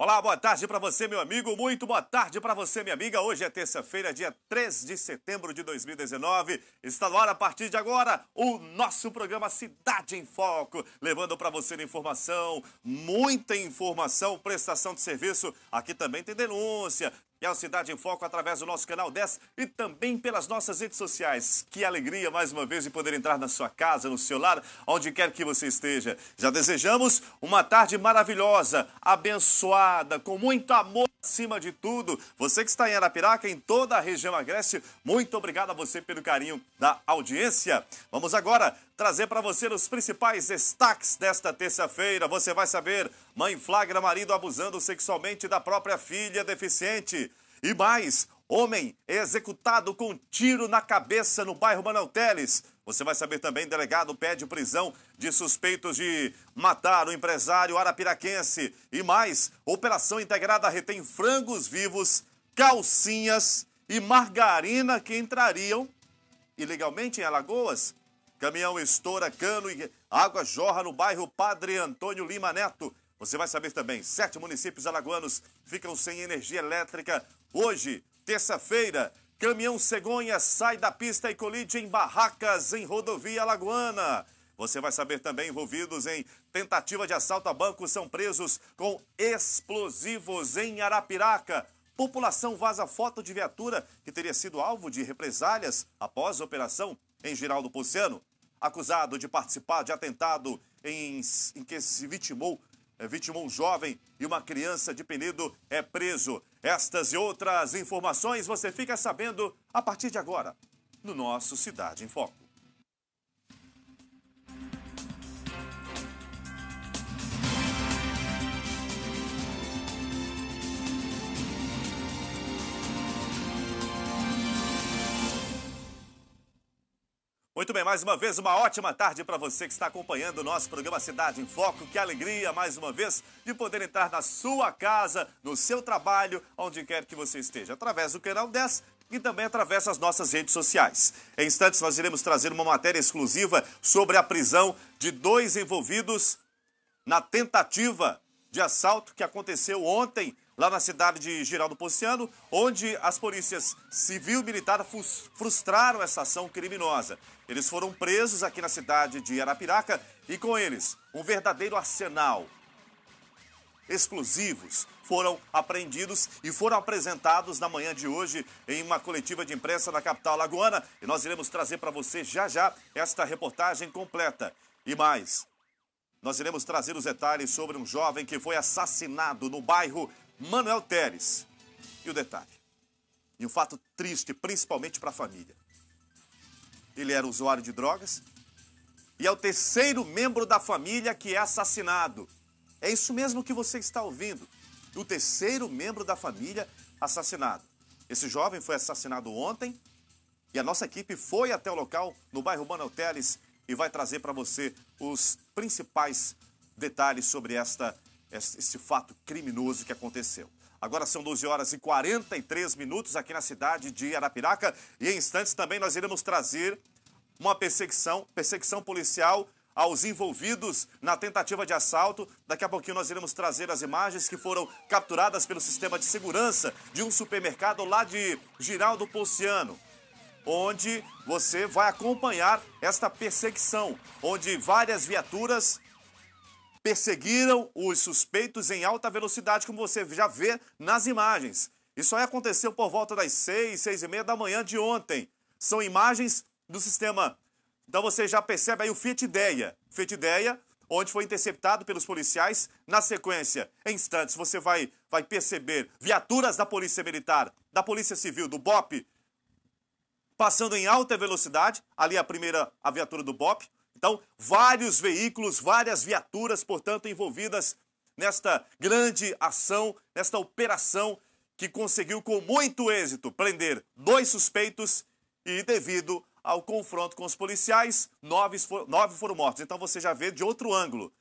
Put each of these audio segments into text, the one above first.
Olá, boa tarde para você, meu amigo. Muito boa tarde para você, minha amiga. Hoje é terça-feira, dia 3 de setembro de 2019. Está no ar a partir de agora o nosso programa Cidade em Foco, levando para você informação, muita informação, prestação de serviço. Aqui também tem denúncia, e a Cidade em Foco através do nosso canal 10 e também pelas nossas redes sociais. Que alegria mais uma vez de poder entrar na sua casa, no seu lar, onde quer que você esteja. Já desejamos uma tarde maravilhosa, abençoada, com muito amor. Acima de tudo, você que está em Arapiraca, em toda a região agreste, muito obrigado a você pelo carinho da audiência. Vamos agora trazer para você os principais destaques desta terça-feira. Você vai saber: mãe flagra marido abusando sexualmente da própria filha deficiente. E mais, homem é executado com um tiro na cabeça no bairro Manoel Teles. Você vai saber também, delegado pede prisão de suspeitos de matar o empresário arapiraquense. E mais, operação integrada retém frangos vivos, calcinhas e margarina que entrariam ilegalmente em Alagoas. Caminhão estoura cano e água jorra no bairro Padre Antônio Lima Neto. Você vai saber também, sete municípios alagoanos ficam sem energia elétrica hoje, terça-feira. Caminhão cegonha sai da pista e colide em barracas em rodovia lagoana. Você vai saber também envolvidos em tentativa de assalto a banco são presos com explosivos em Arapiraca. População vaza foto de viatura que teria sido alvo de represálias após operação em Giraldo Ponciano. Acusado de participar de atentado em, em que se vitimou é vítima um jovem e uma criança de Penedo é preso. Estas e outras informações você fica sabendo a partir de agora, no nosso Cidade em Foco. Muito bem, mais uma vez, uma ótima tarde para você que está acompanhando o nosso programa Cidade em Foco. Que alegria, mais uma vez, de poder entrar na sua casa, no seu trabalho, onde quer que você esteja, através do canal 10 e também através das nossas redes sociais. Em instantes, nós iremos trazer uma matéria exclusiva sobre a prisão de dois envolvidos na tentativa de assalto que aconteceu ontem lá na cidade de Giraldo Ponciano, onde as polícias civil e militar frustraram essa ação criminosa. Eles foram presos aqui na cidade de Arapiraca e com eles um verdadeiro arsenal. Explosivos foram apreendidos e foram apresentados na manhã de hoje em uma coletiva de imprensa na capital lagoana. E nós iremos trazer para você já já esta reportagem completa. E mais, nós iremos trazer os detalhes sobre um jovem que foi assassinado no bairro Manuel Teres. E o detalhe, e um fato triste, principalmente para a família. Ele era usuário de drogas e é o terceiro membro da família que é assassinado. É isso mesmo que você está ouvindo. O terceiro membro da família assassinado. Esse jovem foi assassinado ontem e a nossa equipe foi até o local no bairro Manuel Teles e vai trazer para você os principais detalhes sobre esta esse fato criminoso que aconteceu. Agora são 12 horas e 43 minutos aqui na cidade de Arapiraca e em instantes também nós iremos trazer uma perseguição, perseguição policial aos envolvidos na tentativa de assalto. Daqui a pouquinho nós iremos trazer as imagens que foram capturadas pelo sistema de segurança de um supermercado lá de Giraldo Pociano, onde você vai acompanhar esta perseguição, onde várias viaturas perseguiram os suspeitos em alta velocidade, como você já vê nas imagens. Isso aí aconteceu por volta das 6, 6 e meia da manhã de ontem. São imagens do sistema. Então você já percebe aí o Fiat Ideia. Fiat Ideia, onde foi interceptado pelos policiais. Na sequência, em instantes, você vai, vai perceber viaturas da Polícia Militar, da Polícia Civil, do BOP, passando em alta velocidade. Ali a primeira a viatura do BOP. Então, vários veículos, várias viaturas, portanto, envolvidas nesta grande ação, nesta operação que conseguiu com muito êxito prender dois suspeitos e, devido ao confronto com os policiais, nove, nove foram mortos. Então, você já vê de outro ângulo.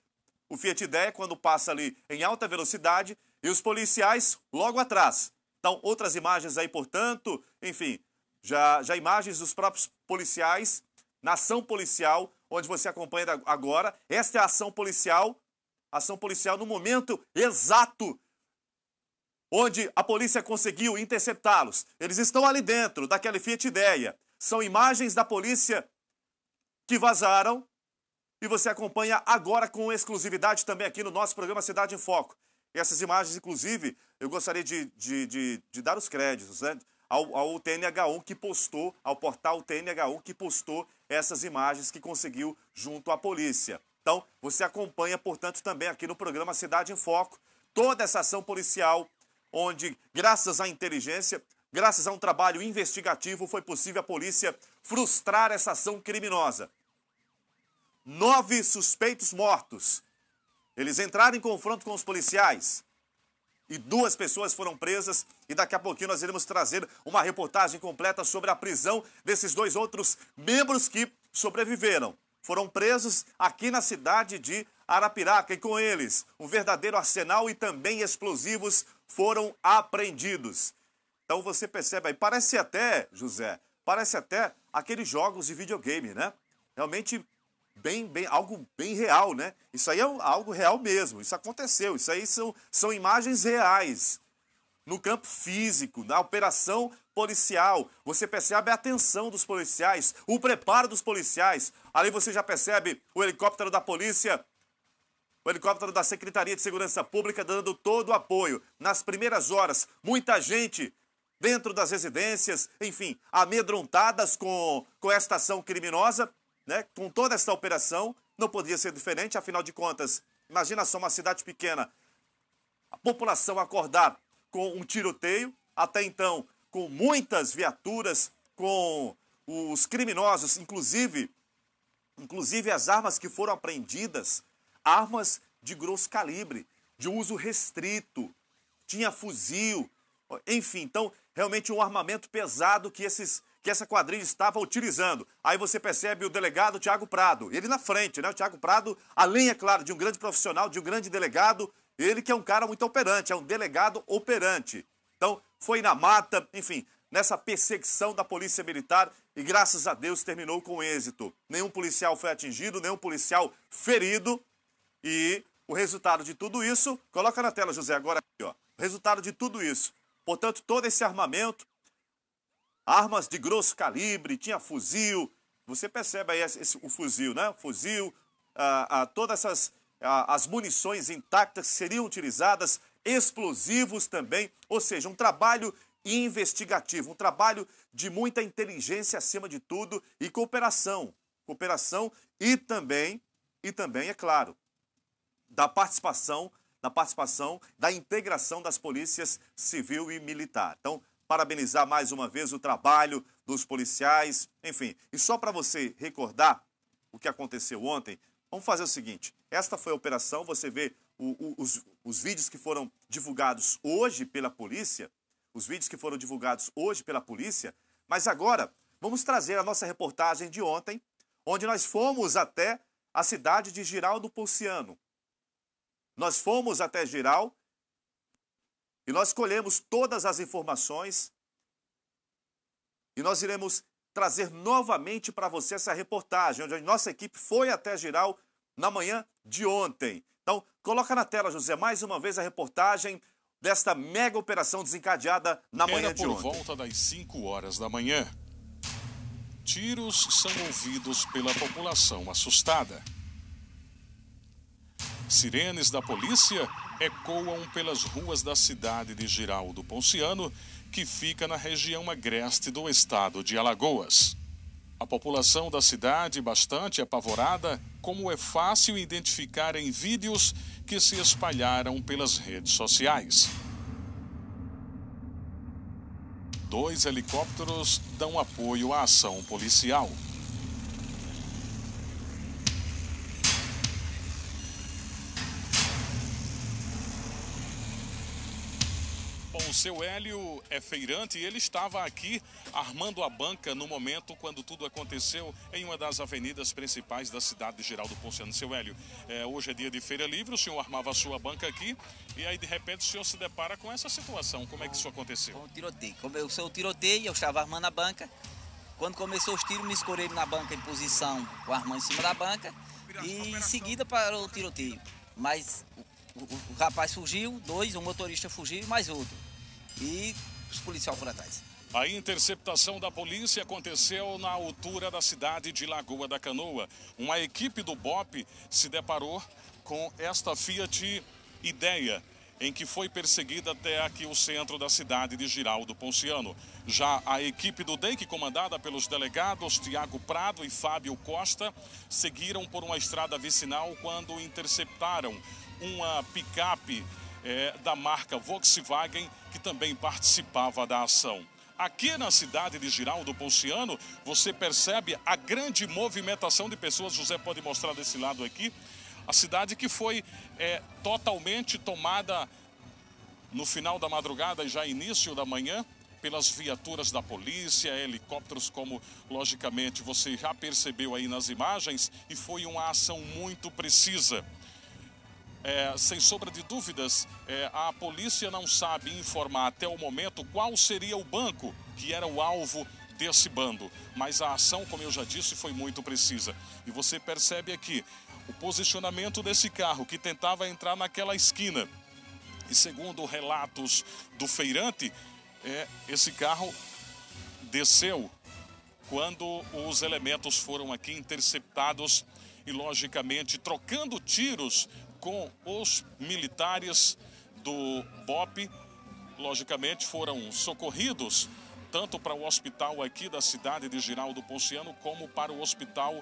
O Fiat Idea, quando passa ali em alta velocidade, e os policiais logo atrás. Então, outras imagens aí, portanto, enfim, já, já imagens dos próprios policiais na ação policial, onde você acompanha agora. Esta é a ação policial, ação policial no momento exato onde a polícia conseguiu interceptá-los. Eles estão ali dentro daquela Fiat Ideia. São imagens da polícia que vazaram e você acompanha agora com exclusividade também aqui no nosso programa Cidade em Foco. Essas imagens, inclusive, eu gostaria de, de, de, de dar os créditos né, ao, ao TNH1 que postou, ao portal TNH1 que postou essas imagens que conseguiu junto à polícia. Então, você acompanha, portanto, também aqui no programa Cidade em Foco toda essa ação policial, onde, graças à inteligência, graças a um trabalho investigativo, foi possível a polícia frustrar essa ação criminosa. Nove suspeitos mortos. Eles entraram em confronto com os policiais e duas pessoas foram presas. E daqui a pouquinho nós iremos trazer uma reportagem completa sobre a prisão desses dois outros membros que sobreviveram. Foram presos aqui na cidade de Arapiraca e com eles um verdadeiro arsenal e também explosivos foram apreendidos. Então você percebe aí, parece até, José, parece até aqueles jogos de videogame, né? Realmente bem, bem, algo bem real, né? Isso aí é algo real mesmo, isso aconteceu, isso aí são, são imagens reais. No campo físico, na operação policial, você percebe a atenção dos policiais, o preparo dos policiais. Ali você já percebe o helicóptero da polícia, o helicóptero da Secretaria de Segurança Pública dando todo o apoio. Nas primeiras horas, muita gente dentro das residências, enfim, amedrontadas com, com esta ação criminosa né, com toda essa operação, não poderia ser diferente, afinal de contas, imagina só uma cidade pequena, a população acordar com um tiroteio, até então com muitas viaturas, com os criminosos, inclusive, inclusive as armas que foram apreendidas, armas de grosso calibre, de uso restrito, tinha fuzil, enfim, então realmente um armamento pesado que esses que essa quadrilha estava utilizando. Aí você percebe o delegado Tiago Prado, ele na frente, né? O Tiago Prado, além, é claro, de um grande profissional, de um grande delegado, ele que é um cara muito operante, é um delegado operante. Então, foi na mata, enfim, nessa perseguição da polícia militar e graças a Deus terminou com êxito. Nenhum policial foi atingido, nenhum policial ferido e o resultado de tudo isso, coloca na tela, José, agora aqui, ó. O resultado de tudo isso. Portanto, todo esse armamento, armas de grosso calibre, tinha fuzil. Você percebe aí esse, esse, o fuzil, né? Fuzil, ah, ah, todas essas ah, as munições intactas seriam utilizadas, explosivos também, ou seja, um trabalho investigativo, um trabalho de muita inteligência acima de tudo e cooperação, cooperação e também e também é claro da participação, da participação, da integração das polícias civil e militar. Então, parabenizar mais uma vez o trabalho dos policiais, enfim. E só para você recordar o que aconteceu ontem, vamos fazer o seguinte: esta foi a operação, você vê o, o, os, os vídeos que foram divulgados hoje pela polícia, os vídeos que foram divulgados hoje pela polícia, mas agora vamos trazer a nossa reportagem de ontem, onde nós fomos até a cidade de Giraldo Pulciano. Nós fomos até Giral e nós colhemos todas as informações e nós iremos trazer novamente para você essa reportagem, onde a nossa equipe foi até Giral na manhã de ontem. Então, coloca na tela, José, mais uma vez a reportagem desta mega operação desencadeada na Era manhã de por ontem. por volta das 5 horas da manhã. Tiros são ouvidos pela população assustada. Sirenes da polícia ecoam pelas ruas da cidade de Giraldo Ponciano, que fica na região agreste do estado de Alagoas. A população da cidade, bastante apavorada, como é fácil identificar em vídeos que se espalharam pelas redes sociais. Dois helicópteros dão apoio à ação policial. o seu Hélio é feirante e ele estava aqui armando a banca no momento quando tudo aconteceu em uma das avenidas principais da cidade de Geraldo Ponciano. Seu Hélio, é, hoje é dia de feira livre, o senhor armava a sua banca aqui e aí de repente o senhor se depara com essa situação. Como é que isso aconteceu? Com um tiroteio. Começou o tiroteio, eu estava armando a banca. Quando começou os tiros, me escorei na banca em posição, com a arma em cima da banca e em seguida parou o tiroteio. Mas o, o, o rapaz fugiu, dois, um motorista fugiu e mais outro e os policiais foram atrás. A interceptação da polícia aconteceu na altura da cidade de Lagoa da Canoa. Uma equipe do BOP se deparou com esta Fiat Ideia, em que foi perseguida até aqui o centro da cidade de Giraldo Ponciano. Já a equipe do DEIC, comandada pelos delegados Tiago Prado e Fábio Costa, seguiram por uma estrada vicinal quando interceptaram uma picape é, da marca Volkswagen, que também participava da ação. Aqui na cidade de Giraldo Ponciano, você percebe a grande movimentação de pessoas. José pode mostrar desse lado aqui. A cidade que foi é, totalmente tomada no final da madrugada e já início da manhã pelas viaturas da polícia, helicópteros, como logicamente você já percebeu aí nas imagens, e foi uma ação muito precisa. É, sem sombra de dúvidas, é, a polícia não sabe informar até o momento qual seria o banco que era o alvo desse bando. Mas a ação, como eu já disse, foi muito precisa. E você percebe aqui o posicionamento desse carro que tentava entrar naquela esquina. E segundo relatos do feirante, é, esse carro desceu quando os elementos foram aqui interceptados e, logicamente, trocando tiros com os militares do BOP. Logicamente foram socorridos tanto para o hospital aqui da cidade de Giraldo Ponciano como para o hospital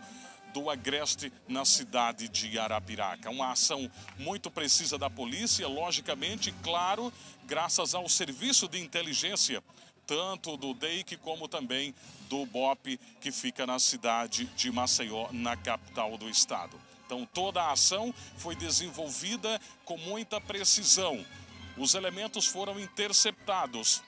do Agreste na cidade de Arapiraca. Uma ação muito precisa da polícia, logicamente, claro, graças ao serviço de inteligência tanto do DEIC como também do BOP, que fica na cidade de Maceió, na capital do estado. Então, toda a ação foi desenvolvida com muita precisão. Os elementos foram interceptados.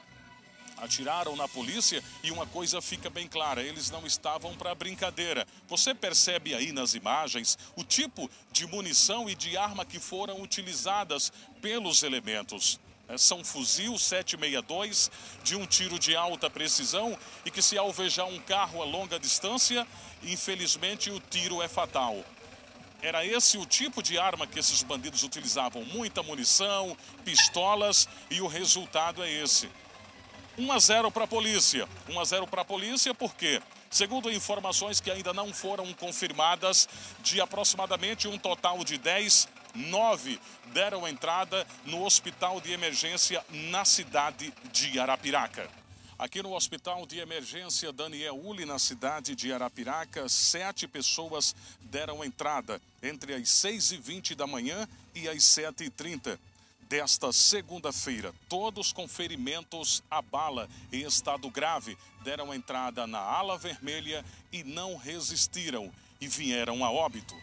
Atiraram na polícia e uma coisa fica bem clara: eles não estavam para brincadeira. Você percebe aí nas imagens o tipo de munição e de arma que foram utilizadas pelos elementos. É, são fuzil 762 de um tiro de alta precisão e que, se alvejar um carro a longa distância, infelizmente o tiro é fatal. Era esse o tipo de arma que esses bandidos utilizavam: muita munição, pistolas, e o resultado é esse. 1 a 0 para a polícia. 1 a 0 para a polícia porque, segundo informações que ainda não foram confirmadas, de aproximadamente um total de 10, 9 deram entrada no hospital de emergência na cidade de Arapiraca. Aqui no Hospital de Emergência Daniel Uli, na cidade de Arapiraca, sete pessoas deram entrada entre as 6h20 da manhã e as 7h30 desta segunda-feira. Todos com ferimentos à bala em estado grave deram entrada na ala vermelha e não resistiram e vieram a óbito.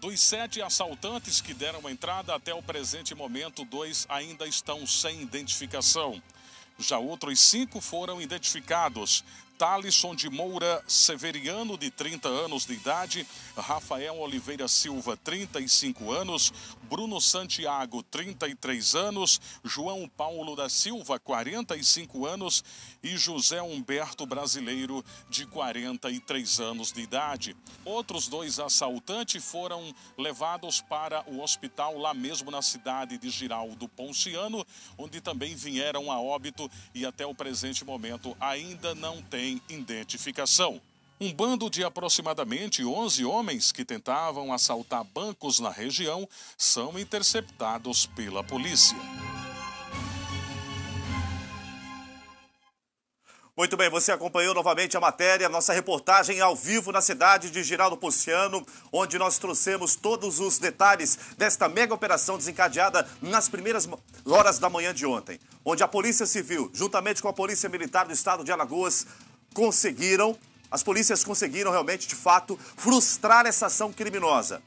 Dos sete assaltantes que deram entrada até o presente momento, dois ainda estão sem identificação. Já outros cinco foram identificados. Talisson de Moura Severiano, de 30 anos de idade, Rafael Oliveira Silva, 35 anos, Bruno Santiago, 33 anos, João Paulo da Silva, 45 anos e José Humberto Brasileiro, de 43 anos de idade. Outros dois assaltantes foram levados para o hospital lá mesmo na cidade de Giraldo Ponciano, onde também vieram a óbito e até o presente momento ainda não tem sem identificação. Um bando de aproximadamente 11 homens que tentavam assaltar bancos na região são interceptados pela polícia. Muito bem, você acompanhou novamente a matéria, nossa reportagem ao vivo na cidade de Giraldo Pociano, onde nós trouxemos todos os detalhes desta mega operação desencadeada nas primeiras horas da manhã de ontem, onde a Polícia Civil, juntamente com a Polícia Militar do Estado de Alagoas, conseguiram, as polícias conseguiram realmente, de fato, frustrar essa ação criminosa.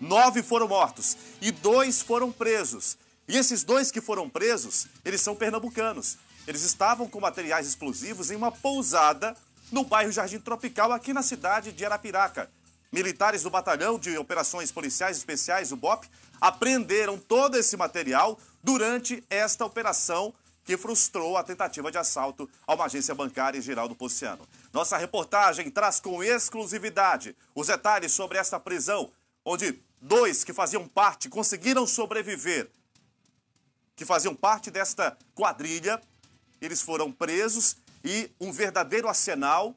Nove foram mortos e dois foram presos. E esses dois que foram presos, eles são pernambucanos. Eles estavam com materiais explosivos em uma pousada no bairro Jardim Tropical, aqui na cidade de Arapiraca. Militares do Batalhão de Operações Policiais Especiais, o BOP, apreenderam todo esse material durante esta operação que frustrou a tentativa de assalto a uma agência bancária em Geraldo Pociano. Nossa reportagem traz com exclusividade os detalhes sobre esta prisão, onde dois que faziam parte conseguiram sobreviver, que faziam parte desta quadrilha. Eles foram presos e um verdadeiro arsenal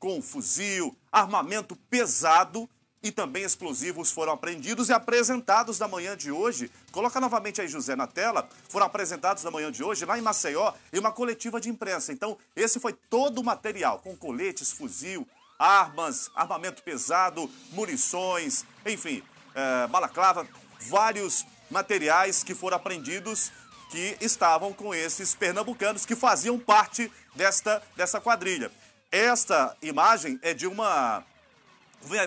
com fuzil, armamento pesado e também explosivos foram apreendidos e apresentados na manhã de hoje. Coloca novamente aí, José, na tela. Foram apresentados na manhã de hoje, lá em Maceió, em uma coletiva de imprensa. Então, esse foi todo o material, com coletes, fuzil, armas, armamento pesado, munições, enfim, é, balaclava, vários materiais que foram apreendidos que estavam com esses pernambucanos que faziam parte desta, dessa quadrilha. Esta imagem é de uma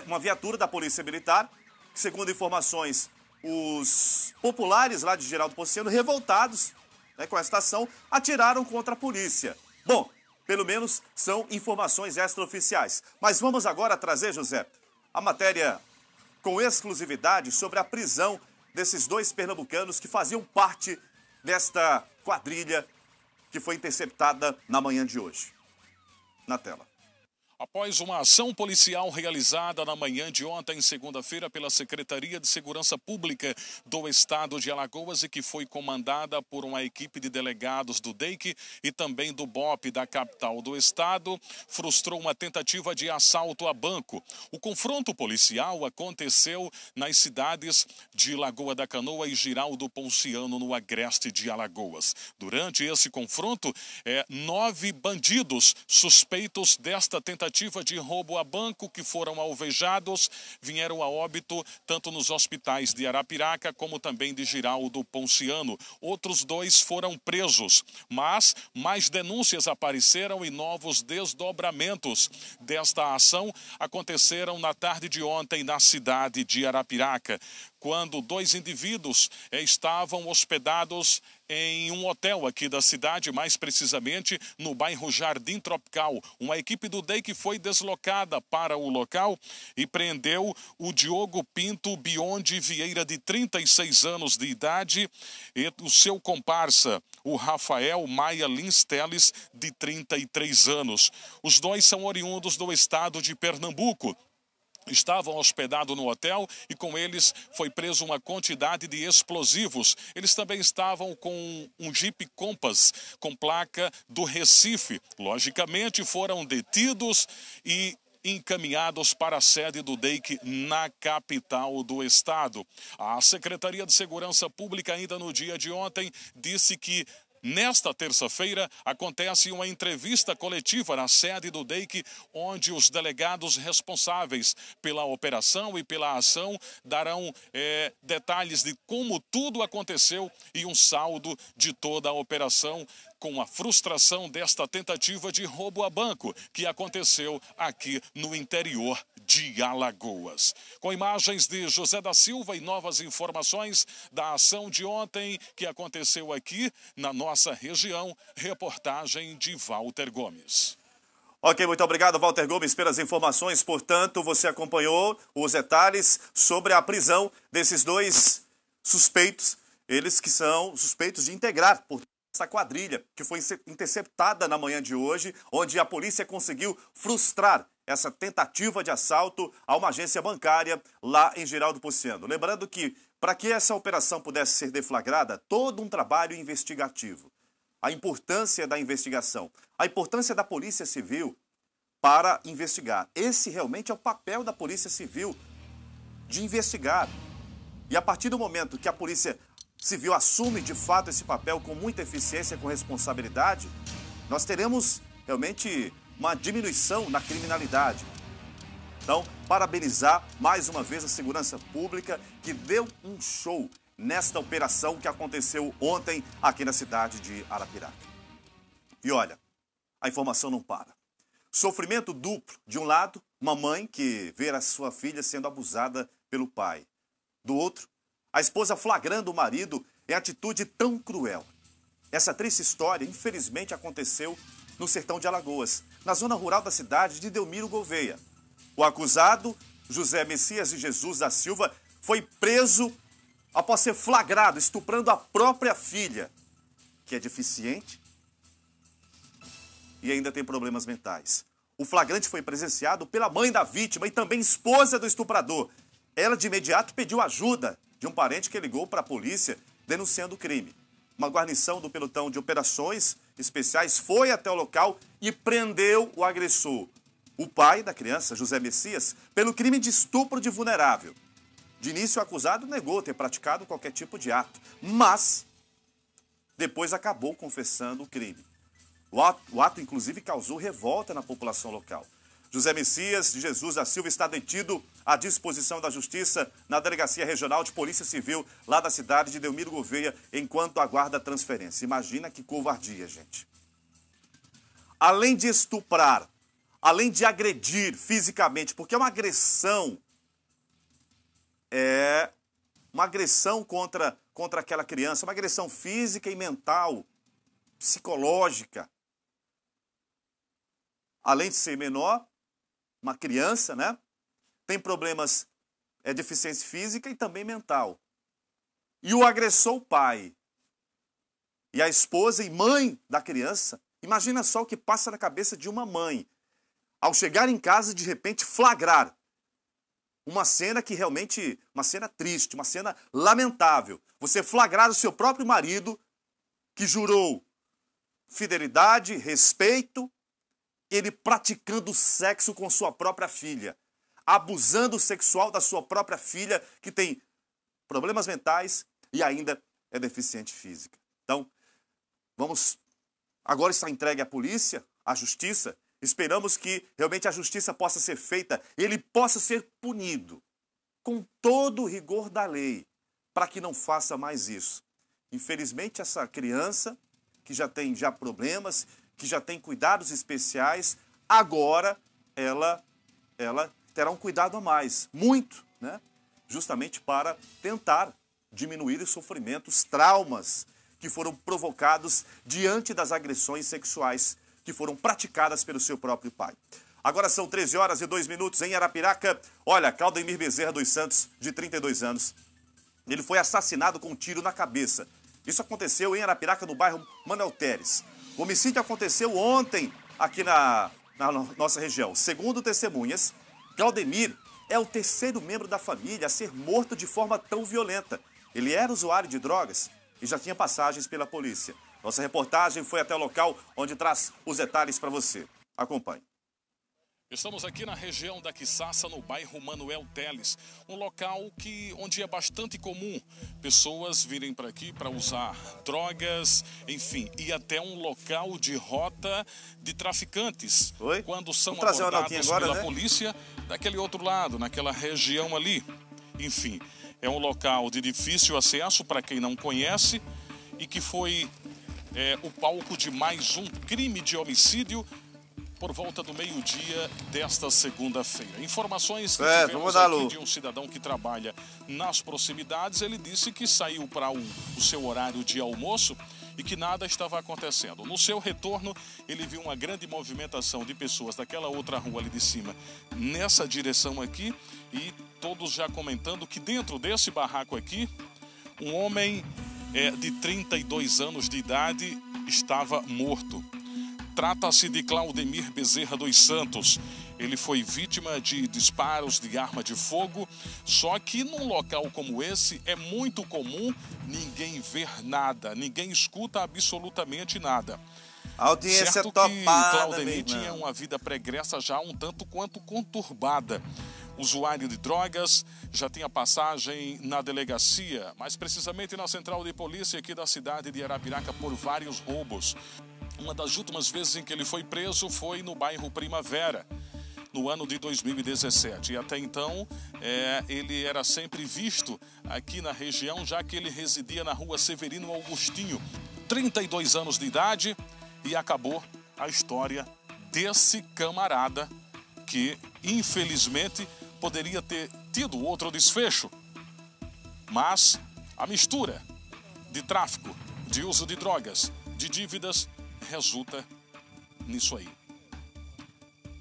uma viatura da Polícia Militar, que, segundo informações, os populares lá de Geraldo Ponciano, revoltados né, com esta ação, atiraram contra a polícia. Bom, pelo menos são informações extraoficiais. Mas vamos agora trazer, José, a matéria com exclusividade sobre a prisão desses dois pernambucanos que faziam parte desta quadrilha que foi interceptada na manhã de hoje. Na tela. Após uma ação policial realizada na manhã de ontem, segunda-feira, pela Secretaria de Segurança Pública do Estado de Alagoas e que foi comandada por uma equipe de delegados do DEIC e também do BOP da capital do estado, frustrou uma tentativa de assalto a banco. O confronto policial aconteceu nas cidades de Lagoa da Canoa e Giraldo Ponciano, no agreste de Alagoas. Durante esse confronto, é, nove bandidos suspeitos desta tentativa tentativa de roubo a banco que foram alvejados vieram a óbito tanto nos hospitais de Arapiraca como também de Giraldo Ponciano. Outros dois foram presos, mas mais denúncias apareceram e novos desdobramentos desta ação aconteceram na tarde de ontem na cidade de Arapiraca, quando dois indivíduos estavam hospedados em um hotel aqui da cidade, mais precisamente no bairro Jardim Tropical. Uma equipe do Deic foi deslocada para o local e prendeu o Diogo Pinto Biondi Vieira, de 36 anos de idade, e o seu comparsa, o Rafael Maia Lins Teles, de 33 anos. Os dois são oriundos do estado de Pernambuco estavam hospedados no hotel e com eles foi preso uma quantidade de explosivos. Eles também estavam com um Jeep Compass com placa do Recife. Logicamente foram detidos e encaminhados para a sede do DEIC na capital do estado. A Secretaria de Segurança Pública ainda no dia de ontem disse que Nesta terça-feira, acontece uma entrevista coletiva na sede do DEIC, onde os delegados responsáveis pela operação e pela ação darão é, detalhes de como tudo aconteceu e um saldo de toda a operação com a frustração desta tentativa de roubo a banco que aconteceu aqui no interior de Alagoas. Com imagens de José da Silva e novas informações da ação de ontem que aconteceu aqui na nossa região, reportagem de Walter Gomes. Ok, muito obrigado, Walter Gomes, pelas informações. Portanto, você acompanhou os detalhes sobre a prisão desses dois suspeitos, eles que são suspeitos de integrar, essa quadrilha que foi interceptada na manhã de hoje, onde a polícia conseguiu frustrar essa tentativa de assalto a uma agência bancária lá em Geraldo Pociano. Lembrando que, para que essa operação pudesse ser deflagrada, todo um trabalho investigativo. A importância da investigação, a importância da Polícia Civil para investigar. Esse realmente é o papel da Polícia Civil de investigar. E a partir do momento que a polícia Civil assume de fato esse papel com muita eficiência, com responsabilidade, nós teremos realmente uma diminuição na criminalidade. Então, parabenizar mais uma vez a segurança pública que deu um show nesta operação que aconteceu ontem aqui na cidade de Arapiraca. E olha, a informação não para. Sofrimento duplo. De um lado, uma mãe que vê a sua filha sendo abusada pelo pai. Do outro, a esposa flagrando o marido em atitude tão cruel. Essa triste história, infelizmente, aconteceu no sertão de Alagoas, na zona rural da cidade de Delmiro Gouveia. O acusado, José Messias de Jesus da Silva, foi preso após ser flagrado estuprando a própria filha, que é deficiente e ainda tem problemas mentais. O flagrante foi presenciado pela mãe da vítima e também esposa do estuprador. Ela de imediato pediu ajuda de um parente que ligou para a polícia denunciando o crime. Uma guarnição do pelotão de operações especiais foi até o local e prendeu o agressor, o pai da criança, José Messias, pelo crime de estupro de vulnerável. De início, o acusado negou ter praticado qualquer tipo de ato, mas depois acabou confessando o crime. O ato, o ato inclusive, causou revolta na população local. José Messias de Jesus da Silva está detido à disposição da Justiça na Delegacia Regional de Polícia Civil, lá da cidade de Delmiro Gouveia, enquanto aguarda a transferência. Imagina que covardia, gente. Além de estuprar, além de agredir fisicamente, porque é uma agressão, é uma agressão contra, contra aquela criança, uma agressão física e mental, psicológica. Além de ser menor, uma criança, né? Tem problemas é deficiência física e também mental. E o agressor, o pai, e a esposa e mãe da criança. Imagina só o que passa na cabeça de uma mãe ao chegar em casa de repente flagrar uma cena que realmente, uma cena triste, uma cena lamentável. Você flagrar o seu próprio marido que jurou fidelidade, respeito ele praticando sexo com sua própria filha, abusando sexual da sua própria filha, que tem problemas mentais e ainda é deficiente física. Então, vamos. Agora está entregue à polícia, à justiça. Esperamos que realmente a justiça possa ser feita, ele possa ser punido com todo o rigor da lei, para que não faça mais isso. Infelizmente, essa criança que já tem já problemas, que já tem cuidados especiais, agora ela, ela terá um cuidado a mais, muito, né? justamente para tentar diminuir os sofrimentos, traumas que foram provocados diante das agressões sexuais que foram praticadas pelo seu próprio pai. Agora são 13 horas e 2 minutos em Arapiraca. Olha, Claudemir Bezerra dos Santos, de 32 anos, ele foi assassinado com um tiro na cabeça. Isso aconteceu em Arapiraca, no bairro Manuel Teres. O homicídio aconteceu ontem aqui na, na nossa região. Segundo testemunhas, Claudemir é o terceiro membro da família a ser morto de forma tão violenta. Ele era usuário de drogas e já tinha passagens pela polícia. Nossa reportagem foi até o local onde traz os detalhes para você. Acompanhe. Estamos aqui na região da Quiçaça, no bairro Manuel Teles, um local que, onde é bastante comum pessoas virem para aqui para usar drogas, enfim, e até um local de rota de traficantes. Oi? Quando são abordados agora, pela né? polícia daquele outro lado, naquela região ali. Enfim, é um local de difícil acesso para quem não conhece e que foi é, o palco de mais um crime de homicídio por volta do meio-dia desta segunda-feira. Informações que é, tivemos aqui de um cidadão que trabalha nas proximidades, ele disse que saiu para o, o seu horário de almoço e que nada estava acontecendo. No seu retorno, ele viu uma grande movimentação de pessoas daquela outra rua ali de cima, nessa direção aqui, e todos já comentando que dentro desse barraco aqui, um homem é, de 32 anos de idade estava morto. Trata-se de Claudemir Bezerra dos Santos. Ele foi vítima de disparos de arma de fogo, só que num local como esse é muito comum ninguém ver nada, ninguém escuta absolutamente nada. A audiência certo é topada, Claudemir tinha uma vida pregressa já um tanto quanto conturbada usuário de drogas, já tinha passagem na delegacia, mais precisamente na central de polícia aqui da cidade de Arapiraca por vários roubos. Uma das últimas vezes em que ele foi preso foi no bairro Primavera, no ano de 2017. E até então, é, ele era sempre visto aqui na região, já que ele residia na rua Severino Augustinho. 32 anos de idade e acabou a história desse camarada que, infelizmente, poderia ter tido outro desfecho. Mas a mistura de tráfico, de uso de drogas, de dívidas resulta nisso aí.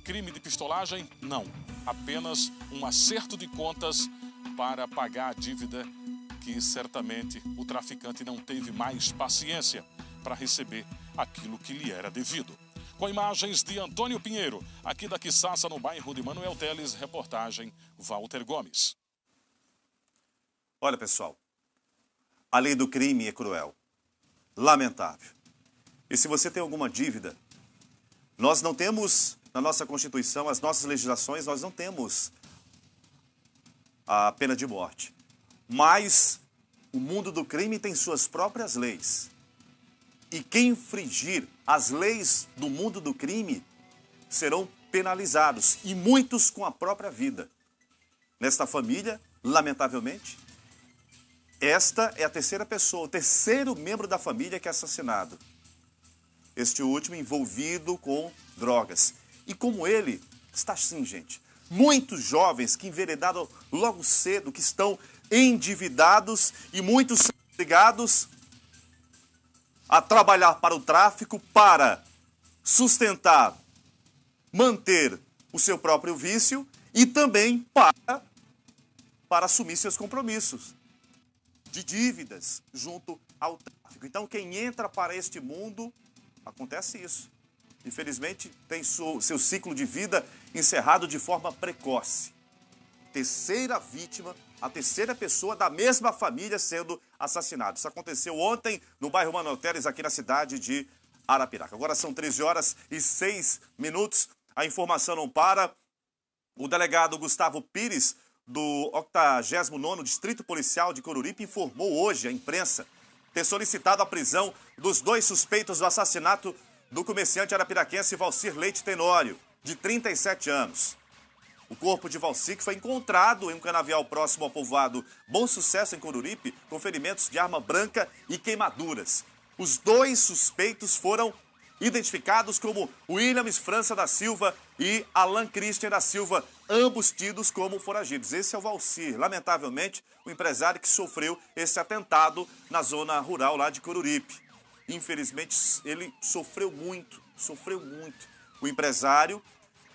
Crime de pistolagem? Não. Apenas um acerto de contas para pagar a dívida que certamente o traficante não teve mais paciência para receber aquilo que lhe era devido. Com imagens de Antônio Pinheiro, aqui da Quissaça, no bairro de Manuel Teles, reportagem Walter Gomes. Olha, pessoal, a lei do crime é cruel, lamentável. E se você tem alguma dívida, nós não temos na nossa Constituição, as nossas legislações, nós não temos a pena de morte. Mas o mundo do crime tem suas próprias leis. E quem infringir as leis do mundo do crime serão penalizados, e muitos com a própria vida. Nesta família, lamentavelmente, esta é a terceira pessoa, o terceiro membro da família que é assassinado este último envolvido com drogas. E como ele, está assim, gente. Muitos jovens que enveredaram logo cedo, que estão endividados e muitos são obrigados a trabalhar para o tráfico para sustentar, manter o seu próprio vício e também para, para assumir seus compromissos de dívidas junto ao tráfico. Então, quem entra para este mundo Acontece isso. Infelizmente, tem seu, seu ciclo de vida encerrado de forma precoce. Terceira vítima, a terceira pessoa da mesma família sendo assassinada. Isso aconteceu ontem no bairro Manoel aqui na cidade de Arapiraca. Agora são 13 horas e 6 minutos. A informação não para. O delegado Gustavo Pires, do 89º Distrito Policial de Coruripe, informou hoje à imprensa ter solicitado a prisão dos dois suspeitos do assassinato do comerciante arapiraquense Valcir Leite Tenório, de 37 anos. O corpo de Valcir foi encontrado em um canavial próximo ao povoado Bom Sucesso, em Coruripe, com ferimentos de arma branca e queimaduras. Os dois suspeitos foram identificados como Williams França da Silva e Alan Christian da Silva, ambos tidos como foragidos. Esse é o Valcir, lamentavelmente, o empresário que sofreu esse atentado na zona rural lá de Coruripe. Infelizmente, ele sofreu muito, sofreu muito. O empresário,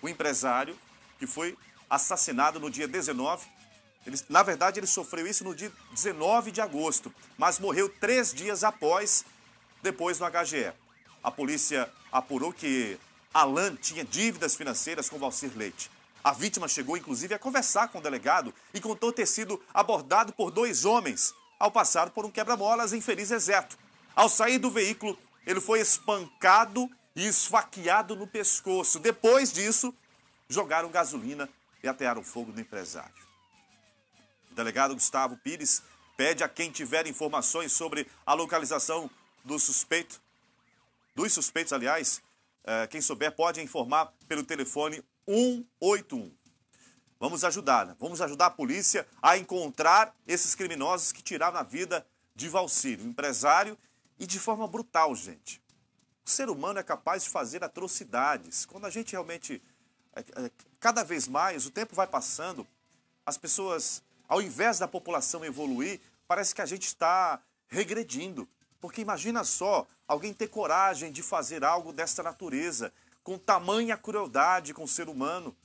o empresário que foi assassinado no dia 19, ele, na verdade, ele sofreu isso no dia 19 de agosto, mas morreu três dias após, depois no HGE. A polícia apurou que Alan tinha dívidas financeiras com Valcir Leite. A vítima chegou inclusive a conversar com o delegado e contou ter sido abordado por dois homens ao passar por um quebra-molas em Feliz exército. Ao sair do veículo, ele foi espancado e esfaqueado no pescoço. Depois disso, jogaram gasolina e atearam fogo no empresário. O delegado Gustavo Pires pede a quem tiver informações sobre a localização do suspeito dos suspeitos, aliás, é, quem souber pode informar pelo telefone 181. Vamos ajudar, né? vamos ajudar a polícia a encontrar esses criminosos que tiraram a vida de Valcírio, empresário, e de forma brutal, gente. O ser humano é capaz de fazer atrocidades. Quando a gente realmente, é, é, cada vez mais, o tempo vai passando, as pessoas, ao invés da população evoluir, parece que a gente está regredindo. Porque imagina só alguém ter coragem de fazer algo desta natureza, com tamanha crueldade com o ser humano,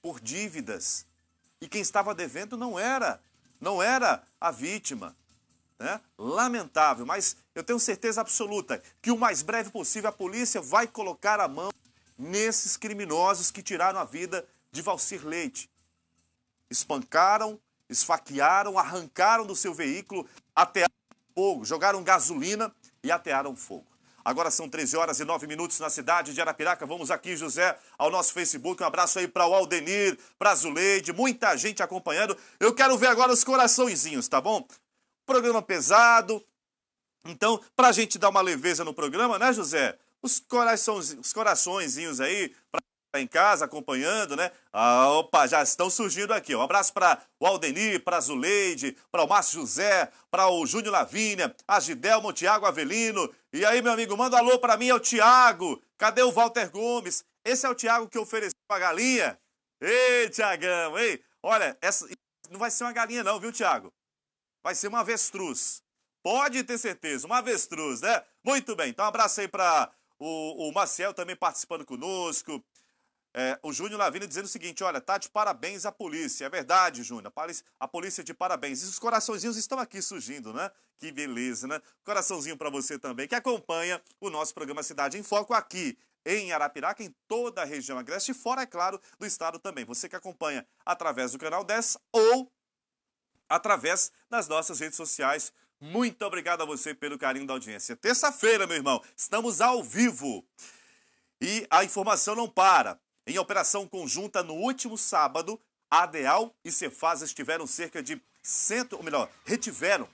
por dívidas. E quem estava devendo não era, não era a vítima. Né? Lamentável, mas eu tenho certeza absoluta que o mais breve possível a polícia vai colocar a mão nesses criminosos que tiraram a vida de Valcir Leite. Espancaram, esfaquearam, arrancaram do seu veículo até fogo, jogaram gasolina e atearam fogo. Agora são 13 horas e 9 minutos na cidade de Arapiraca. Vamos aqui, José, ao nosso Facebook. Um abraço aí para o Aldenir, para a Zuleide, muita gente acompanhando. Eu quero ver agora os coraçõezinhos, tá bom? Programa pesado. Então, para a gente dar uma leveza no programa, né, José? Os, os coraçõezinhos aí. Pra... Tá em casa acompanhando, né? Ah, opa, já estão surgindo aqui. Um abraço para o Aldenir, para a Zuleide, para o Márcio José, para o Júnior Lavínia, a Gidelmo, o Tiago Avelino. E aí, meu amigo, manda um alô para mim, é o Tiago. Cadê o Walter Gomes? Esse é o Tiago que ofereceu a galinha. Ei, Tiagão, ei. Olha, essa não vai ser uma galinha não, viu, Tiago? Vai ser uma avestruz. Pode ter certeza, uma avestruz, né? Muito bem, então um abraço aí para o, o Maciel também participando conosco, é, o Júnior Lavina dizendo o seguinte: olha, tá de parabéns à polícia. É verdade, Júnior. A polícia de parabéns. E os coraçõezinhos estão aqui surgindo, né? Que beleza, né? Coraçãozinho para você também, que acompanha o nosso programa Cidade em Foco aqui em Arapiraca, em toda a região agreste, fora, é claro, do estado também. Você que acompanha através do canal 10 ou através das nossas redes sociais. Muito obrigado a você pelo carinho da audiência. Terça-feira, meu irmão, estamos ao vivo. E a informação não para. Em operação conjunta no último sábado, a ADEAL e Cefaz estiveram cerca de cento, ou melhor, retiveram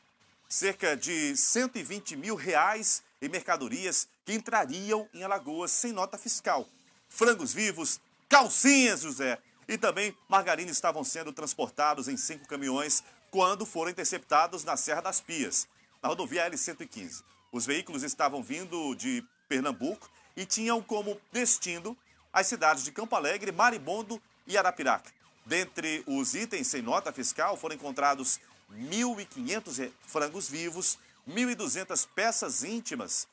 cerca de 120 mil reais em mercadorias que entrariam em Alagoas sem nota fiscal. Frangos vivos, calcinhas, José, e também margarina estavam sendo transportados em cinco caminhões quando foram interceptados na Serra das Pias, na rodovia L115. Os veículos estavam vindo de Pernambuco e tinham como destino as cidades de Campo Alegre, Maribondo e Arapiraca. Dentre os itens sem nota fiscal foram encontrados 1.500 frangos vivos, 1.200 peças íntimas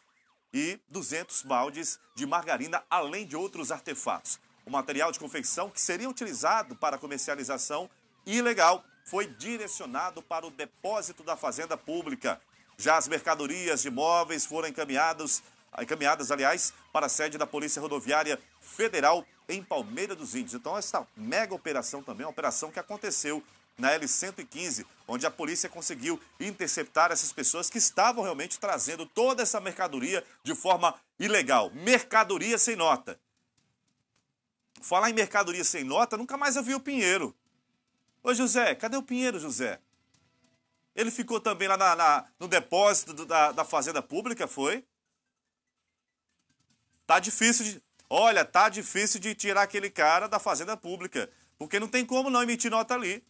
e 200 baldes de margarina, além de outros artefatos. O material de confecção que seria utilizado para comercialização ilegal foi direcionado para o depósito da fazenda pública. Já as mercadorias de móveis foram encaminhadas encaminhadas, aliás, para a sede da Polícia Rodoviária Federal em Palmeira dos Índios. Então, essa mega operação também, uma operação que aconteceu na L115, onde a polícia conseguiu interceptar essas pessoas que estavam realmente trazendo toda essa mercadoria de forma ilegal. Mercadoria sem nota. Falar em mercadoria sem nota, nunca mais eu vi o Pinheiro. Ô José, cadê o Pinheiro, José? Ele ficou também lá na, na, no depósito do, da, da Fazenda Pública, foi? Tá difícil de. Olha, tá difícil de tirar aquele cara da fazenda pública. Porque não tem como não emitir nota ali.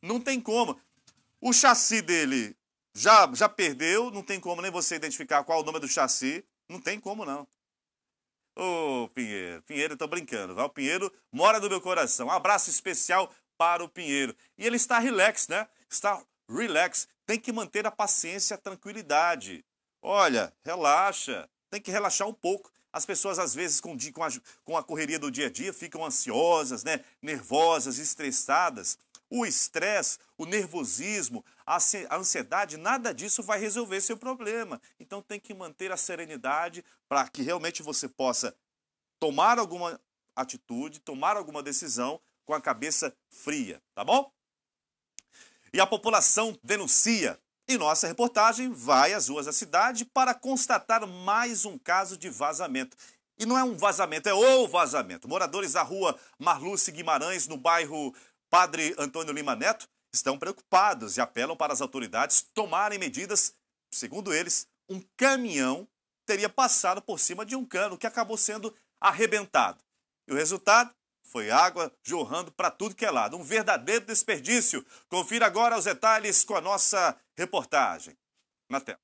Não tem como. O chassi dele já, já perdeu, não tem como nem você identificar qual é o nome do chassi. Não tem como não. Ô, oh, Pinheiro, Pinheiro, eu tô brincando, vai. O Pinheiro mora no meu coração. Um abraço especial para o Pinheiro. E ele está relax, né? Está relax. Tem que manter a paciência, a tranquilidade. Olha, relaxa. Tem que relaxar um pouco. As pessoas, às vezes, com, a, com a correria do dia a dia, ficam ansiosas, né? nervosas, estressadas. O estresse, o nervosismo, a ansiedade, nada disso vai resolver seu problema. Então tem que manter a serenidade para que realmente você possa tomar alguma atitude, tomar alguma decisão com a cabeça fria, tá bom? E a população denuncia e nossa reportagem vai às ruas da cidade para constatar mais um caso de vazamento. E não é um vazamento, é o vazamento. Moradores da rua Marluce Guimarães, no bairro Padre Antônio Lima Neto, estão preocupados e apelam para as autoridades tomarem medidas. Segundo eles, um caminhão teria passado por cima de um cano que acabou sendo arrebentado. E o resultado? Foi água jorrando para tudo que é lado. Um verdadeiro desperdício. Confira agora os detalhes com a nossa reportagem. Na tela.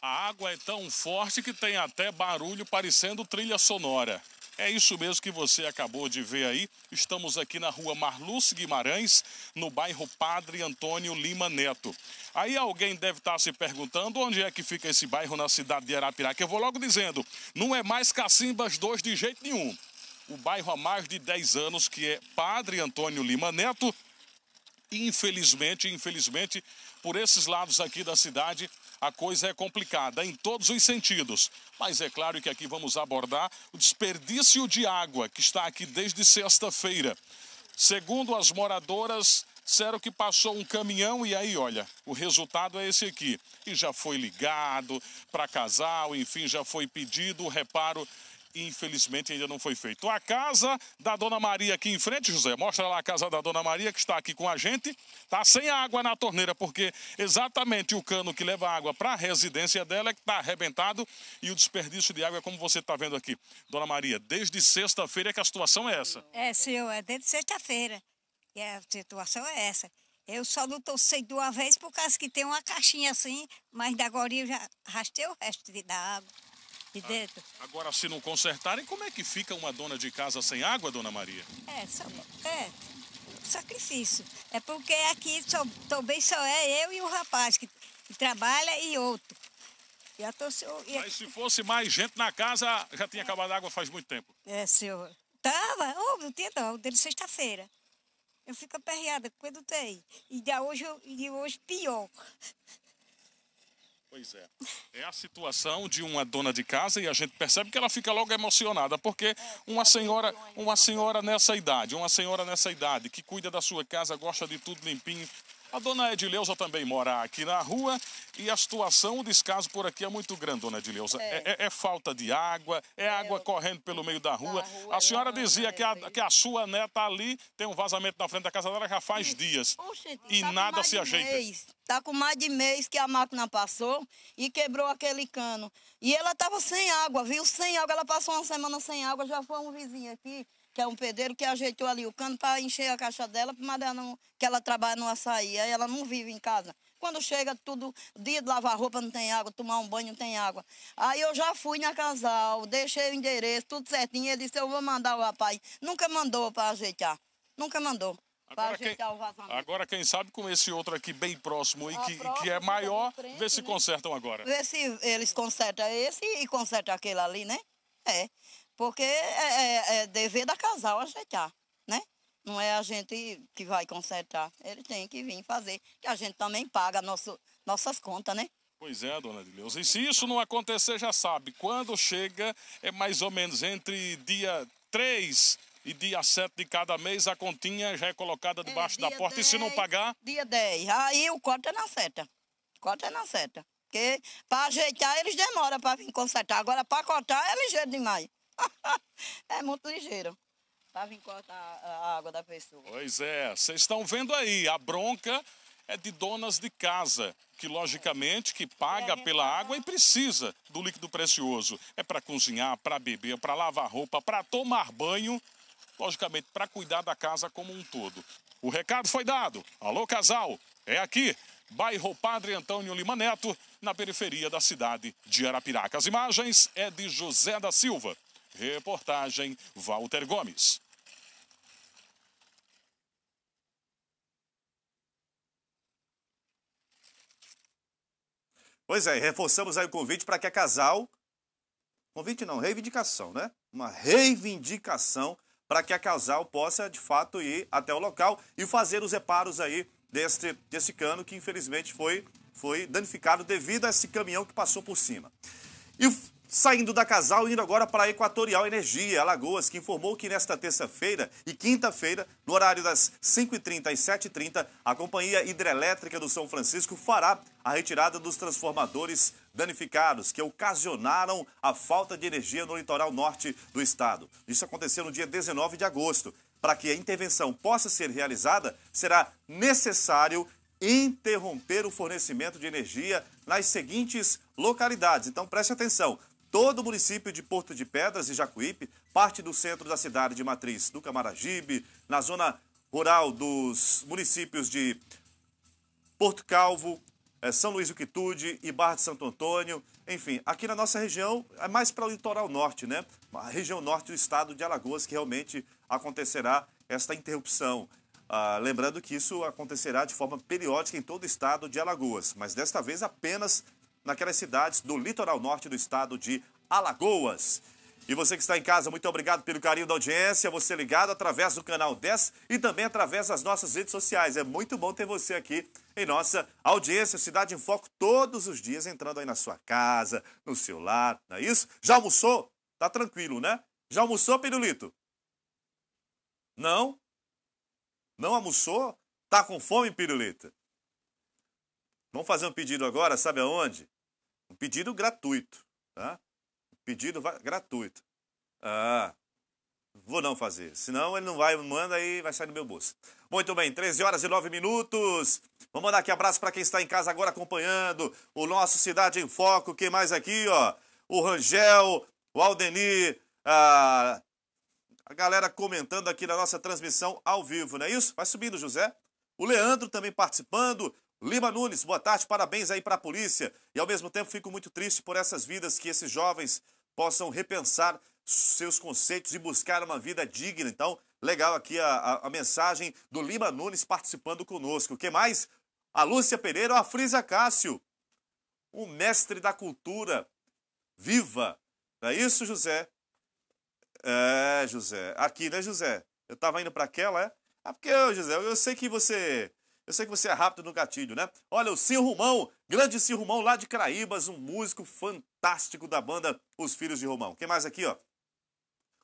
A água é tão forte que tem até barulho parecendo trilha sonora. É isso mesmo que você acabou de ver aí. Estamos aqui na rua Marluz Guimarães, no bairro Padre Antônio Lima Neto. Aí alguém deve estar se perguntando onde é que fica esse bairro na cidade de Arapiraca. Eu vou logo dizendo, não é mais Cacimbas 2 de jeito nenhum. O bairro há mais de 10 anos que é Padre Antônio Lima Neto. Infelizmente, infelizmente, por esses lados aqui da cidade, a coisa é complicada em todos os sentidos. Mas é claro que aqui vamos abordar o desperdício de água que está aqui desde sexta-feira. Segundo as moradoras, disseram que passou um caminhão e aí, olha, o resultado é esse aqui. E já foi ligado para casal, enfim, já foi pedido o reparo infelizmente ainda não foi feito. A casa da Dona Maria aqui em frente, José, mostra lá a casa da Dona Maria que está aqui com a gente, está sem água na torneira, porque exatamente o cano que leva água para a residência dela é que está arrebentado e o desperdício de água é como você está vendo aqui. Dona Maria, desde sexta-feira que a situação é essa. É, senhor, é desde sexta-feira. E a situação é essa. Eu só não torcei de uma vez por causa que tem uma caixinha assim, mas da agora eu já rastei o resto da água dentro. agora, se não consertarem, como é que fica uma dona de casa sem água, dona Maria? É, só, é sacrifício. É porque aqui só, também só é eu e o rapaz que, que trabalha e outro. e a eu, Mas se fosse mais gente na casa, já tinha é. acabado a água faz muito tempo. É, senhor. Tava, oh, não tinha não, dele sexta-feira. Eu fico aperreada quando tem. E de hoje, de hoje pior. Pois é. É a situação de uma dona de casa e a gente percebe que ela fica logo emocionada, porque é, uma senhora, uma né? senhora nessa idade, uma senhora nessa idade que cuida da sua casa, gosta de tudo limpinho, a dona Edileuza também mora aqui na rua e a situação, o descaso por aqui é muito grande, dona Edileuza. É, é, é, é falta de água, é, é água eu... correndo pelo meio da rua. rua a é senhora dizia que a, que a, sua neta ali tem um vazamento na frente da casa dela já faz dias. Tá e tá nada se ajeita. Está Tá com mais de mês que a máquina passou e quebrou aquele cano. E ela estava sem água, viu? Sem água. Ela passou uma semana sem água, já foi um vizinho aqui é um pedreiro que ajeitou ali o cano para encher a caixa dela, mas ela não, que ela trabalha no açaí, aí ela não vive em casa. Quando chega tudo, dia de lavar roupa não tem água, tomar um banho não tem água. Aí eu já fui na casal, deixei o endereço, tudo certinho, ele disse, eu vou mandar o rapaz. Nunca mandou para ajeitar, nunca mandou. Agora quem, agora quem, sabe com esse outro aqui bem próximo e que, que é tá maior, frente, vê se né? consertam agora. Vê se eles consertam esse e consertam aquele ali, né? É. Porque é, é, é dever da casal ajeitar, né? Não é a gente que vai consertar. Ele tem que vir fazer, que a gente também paga nosso, nossas contas, né? Pois é, dona Edileuza. E se isso não acontecer, já sabe, quando chega é mais ou menos entre dia 3 e dia 7 de cada mês, a continha já é colocada é, debaixo é, da porta. 10, e se não pagar? Dia 10. Aí o corte é na seta. Corte é na seta. Porque para ajeitar eles demoram para vir consertar. Agora, para cortar é ligeiro demais. é muito ligeiro para vir cortar tá, a água da pessoa. Pois é, vocês estão vendo aí, a bronca é de donas de casa, que logicamente que paga é. pela água e precisa do líquido precioso. É para cozinhar, para beber, para lavar roupa, para tomar banho, logicamente para cuidar da casa como um todo. O recado foi dado. Alô, casal, é aqui, bairro Padre Antônio Lima Neto, na periferia da cidade de Arapiraca. As imagens é de José da Silva. Reportagem Walter Gomes. Pois é, reforçamos aí o convite para que a casal. Convite não, reivindicação, né? Uma reivindicação para que a casal possa, de fato, ir até o local e fazer os reparos aí deste, desse cano que, infelizmente, foi, foi danificado devido a esse caminhão que passou por cima. E Saindo da Casal, indo agora para a Equatorial Energia, Alagoas, que informou que nesta terça-feira e quinta-feira, no horário das 5h30 e 7h30, a Companhia Hidrelétrica do São Francisco fará a retirada dos transformadores danificados que ocasionaram a falta de energia no litoral norte do estado. Isso aconteceu no dia 19 de agosto. Para que a intervenção possa ser realizada, será necessário interromper o fornecimento de energia nas seguintes localidades. Então preste atenção: Todo o município de Porto de Pedras e Jacuípe, parte do centro da cidade de Matriz, do Camaragibe, na zona rural dos municípios de Porto Calvo, eh, São Luís do Quitude e Barra de Santo Antônio. Enfim, aqui na nossa região, é mais para o litoral norte, né? A região norte do estado de Alagoas que realmente acontecerá esta interrupção. Ah, lembrando que isso acontecerá de forma periódica em todo o estado de Alagoas, mas desta vez apenas naquelas cidades do litoral norte do estado de Alagoas. E você que está em casa, muito obrigado pelo carinho da audiência, você ligado através do canal 10 e também através das nossas redes sociais. É muito bom ter você aqui em nossa audiência, Cidade em Foco, todos os dias, entrando aí na sua casa, no seu lar, não é isso? Já almoçou? Tá tranquilo, né? Já almoçou, Pirulito? Não? Não almoçou? Tá com fome, Pirulito? Vamos fazer um pedido agora, sabe aonde? Um pedido gratuito, tá? Um pedido gratuito. Ah, vou não fazer, senão ele não vai, manda e vai sair no meu bolso. Muito bem, 13 horas e 9 minutos. Vamos mandar aqui abraço para quem está em casa agora acompanhando o nosso Cidade em Foco. Quem mais aqui, ó? O Rangel, o Aldenir, a, a galera comentando aqui na nossa transmissão ao vivo, não é isso? Vai subindo, José. O Leandro também participando, Lima Nunes, boa tarde, parabéns aí para a polícia. E ao mesmo tempo fico muito triste por essas vidas que esses jovens possam repensar seus conceitos e buscar uma vida digna. Então, legal aqui a, a, a mensagem do Lima Nunes participando conosco. O que mais? A Lúcia Pereira, a Frisa Cássio, um mestre da cultura viva. Não é isso, José? É, José. Aqui, né, José? Eu tava indo para aquela, é? Ah, porque, José, eu sei que você eu sei que você é rápido no gatilho, né? Olha, o Romão, grande Romão lá de Caraíbas, um músico fantástico da banda Os Filhos de Romão. Quem mais aqui, ó?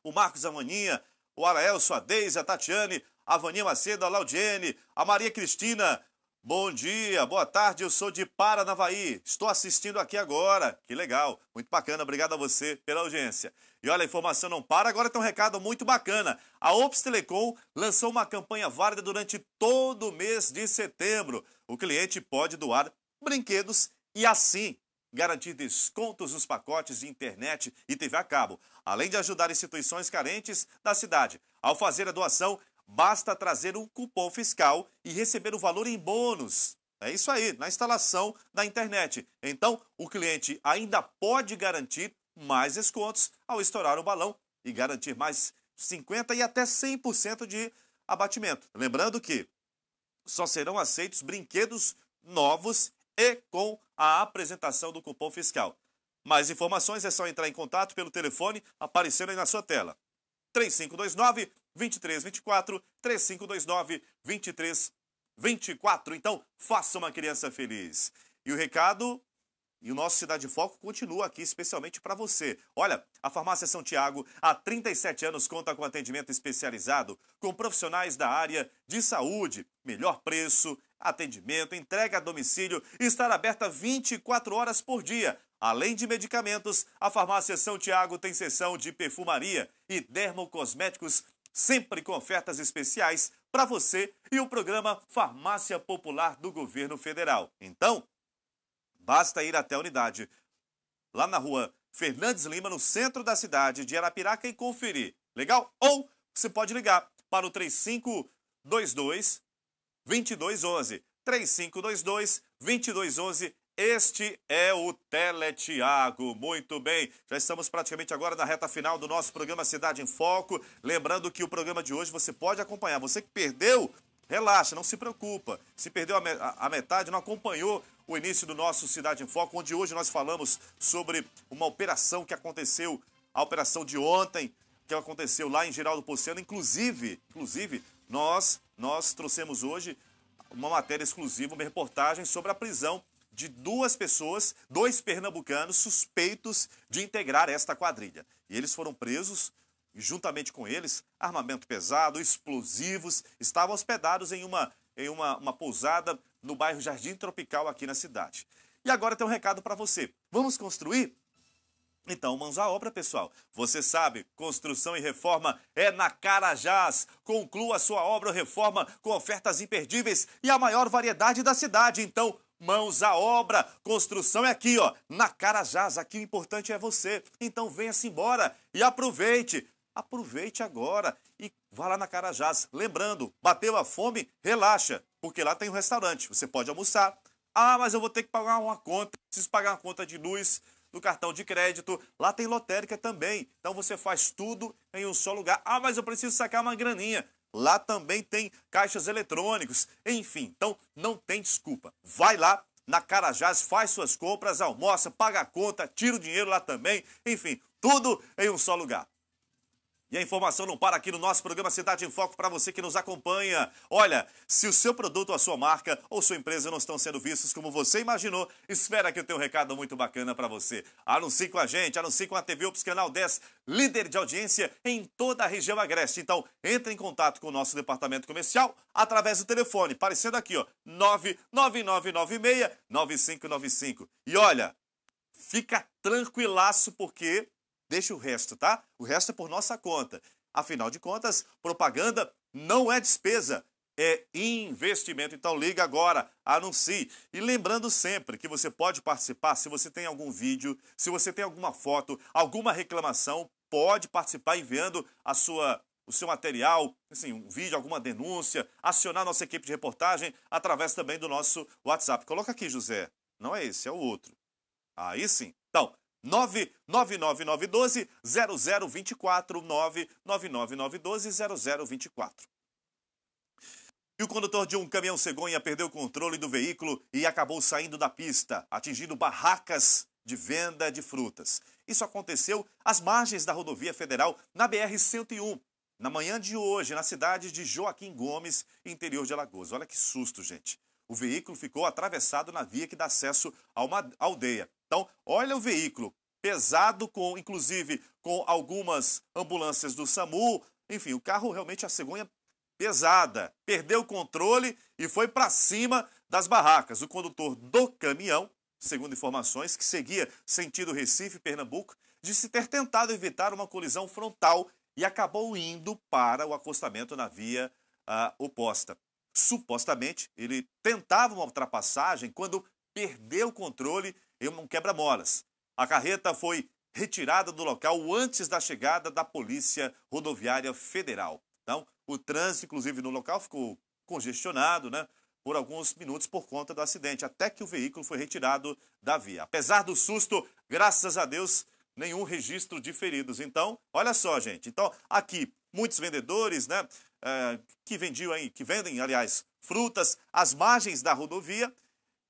O Marcos Amaninha, o Arael, sua Deise, a Tatiane, a Vaninha Macedo, a Laudiene, a Maria Cristina, Bom dia, boa tarde, eu sou de Paranavaí, estou assistindo aqui agora, que legal, muito bacana, obrigado a você pela audiência. E olha, a informação não para, agora tem um recado muito bacana. A Ops Telecom lançou uma campanha válida durante todo o mês de setembro. O cliente pode doar brinquedos e assim garantir descontos nos pacotes de internet e TV a cabo, além de ajudar instituições carentes da cidade. Ao fazer a doação, basta trazer um cupom fiscal e receber o valor em bônus. É isso aí, na instalação da internet. Então, o cliente ainda pode garantir mais descontos ao estourar o balão e garantir mais 50% e até 100% de abatimento. Lembrando que só serão aceitos brinquedos novos e com a apresentação do cupom fiscal. Mais informações é só entrar em contato pelo telefone aparecendo aí na sua tela. 3529 2324 3529 2324. Então, faça uma criança feliz. E o recado e o nosso Cidade Foco continua aqui especialmente para você. Olha, a Farmácia São Tiago há 37 anos conta com atendimento especializado, com profissionais da área de saúde, melhor preço, atendimento, entrega a domicílio e estar aberta 24 horas por dia. Além de medicamentos, a Farmácia São Tiago tem seção de perfumaria e dermocosméticos sempre com ofertas especiais para você e o programa Farmácia Popular do Governo Federal. Então, basta ir até a unidade, lá na rua Fernandes Lima, no centro da cidade de Arapiraca, e conferir. Legal? Ou você pode ligar para o 3522 2211. 3522 2211 este é o Teletiago. Muito bem, já estamos praticamente agora na reta final do nosso programa Cidade em Foco. Lembrando que o programa de hoje você pode acompanhar. Você que perdeu, relaxa, não se preocupa. Se perdeu a metade, não acompanhou o início do nosso Cidade em Foco, onde hoje nós falamos sobre uma operação que aconteceu, a operação de ontem, que aconteceu lá em Geraldo Pociano. Inclusive, inclusive, nós, nós trouxemos hoje uma matéria exclusiva, uma reportagem sobre a prisão de duas pessoas, dois pernambucanos suspeitos de integrar esta quadrilha. E eles foram presos, juntamente com eles, armamento pesado, explosivos, estavam hospedados em uma, em uma, uma pousada no bairro Jardim Tropical aqui na cidade. E agora tem um recado para você. Vamos construir? Então, mãos à obra, pessoal. Você sabe, construção e reforma é na Carajás. Conclua sua obra ou reforma com ofertas imperdíveis e a maior variedade da cidade. Então, mãos à obra. Construção é aqui, ó, na Carajás. Aqui o importante é você. Então venha-se embora e aproveite. Aproveite agora e vá lá na Carajás. Lembrando, bateu a fome, relaxa, porque lá tem um restaurante. Você pode almoçar. Ah, mas eu vou ter que pagar uma conta. Preciso pagar uma conta de luz, do cartão de crédito. Lá tem lotérica também. Então você faz tudo em um só lugar. Ah, mas eu preciso sacar uma graninha. Lá também tem caixas eletrônicos, enfim. Então não tem desculpa. Vai lá na Carajás, faz suas compras, almoça, paga a conta, tira o dinheiro lá também, enfim, tudo em um só lugar. E a informação não para aqui no nosso programa Cidade em Foco para você que nos acompanha. Olha, se o seu produto, a sua marca ou sua empresa não estão sendo vistos como você imaginou, espera que eu tenho um recado muito bacana para você. Anuncie com a gente, anuncie com a TV Ops Canal 10, líder de audiência em toda a região agreste. Então, entre em contato com o nosso departamento comercial através do telefone, aparecendo aqui, ó, 99996-9595. E olha, fica tranquilaço porque Deixa o resto, tá? O resto é por nossa conta. Afinal de contas, propaganda não é despesa, é investimento. Então liga agora, anuncie. E lembrando sempre que você pode participar se você tem algum vídeo, se você tem alguma foto, alguma reclamação, pode participar enviando a sua o seu material, assim, um vídeo, alguma denúncia, acionar nossa equipe de reportagem através também do nosso WhatsApp. Coloca aqui, José. Não é esse, é o outro. Aí sim. Então, 99912 0024 0024. E o condutor de um caminhão cegonha perdeu o controle do veículo e acabou saindo da pista, atingindo barracas de venda de frutas. Isso aconteceu às margens da rodovia federal na BR-101, na manhã de hoje, na cidade de Joaquim Gomes, interior de Alagoas. Olha que susto, gente. O veículo ficou atravessado na via que dá acesso a uma aldeia. Então, olha o veículo pesado, com inclusive com algumas ambulâncias do SAMU. Enfim, o carro realmente a cegonha pesada, perdeu o controle e foi para cima das barracas. O condutor do caminhão, segundo informações, que seguia sentido Recife, Pernambuco, disse ter tentado evitar uma colisão frontal e acabou indo para o acostamento na via uh, oposta. Supostamente, ele tentava uma ultrapassagem quando perdeu o controle em um quebra-molas. A carreta foi retirada do local antes da chegada da Polícia Rodoviária Federal. Então, o trânsito, inclusive, no local ficou congestionado, né? por alguns minutos por conta do acidente, até que o veículo foi retirado da via. Apesar do susto, graças a Deus, nenhum registro de feridos. Então, olha só, gente. Então, aqui, muitos vendedores, né, é, que vendiam que vendem, aliás, frutas às margens da rodovia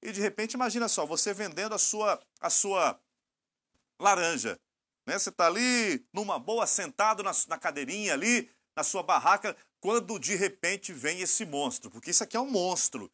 e de repente, imagina só, você vendendo a sua, a sua laranja. Né? Você está ali numa boa, sentado na, na cadeirinha ali, na sua barraca, quando de repente vem esse monstro, porque isso aqui é um monstro.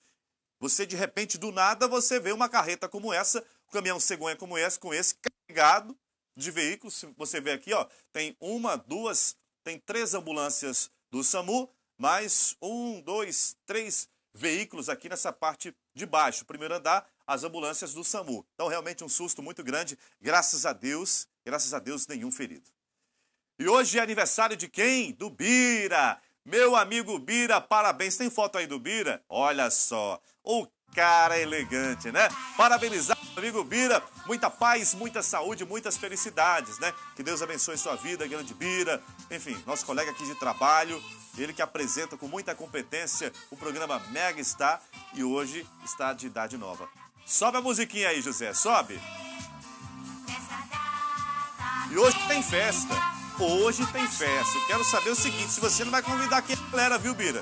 Você de repente, do nada, você vê uma carreta como essa, um caminhão cegonha como esse, com esse carregado de veículos. Você vê aqui, ó, tem uma, duas, tem três ambulâncias do SAMU, mais um, dois, três veículos aqui nessa parte de baixo, primeiro andar, as ambulâncias do SAMU. Então, realmente um susto muito grande. Graças a Deus, graças a Deus, nenhum ferido. E hoje é aniversário de quem? Do Bira! Meu amigo Bira, parabéns. Tem foto aí do Bira? Olha só. O cara elegante, né? Parabenizar o amigo Bira, muita paz, muita saúde, muitas felicidades, né? Que Deus abençoe sua vida, grande Bira. Enfim, nosso colega aqui de trabalho, ele que apresenta com muita competência o programa Mega Star e hoje está de idade nova. Sobe a musiquinha aí, José, sobe. E hoje tem festa. Hoje tem festa. Quero saber o seguinte, se você não vai convidar a galera, viu, Bira?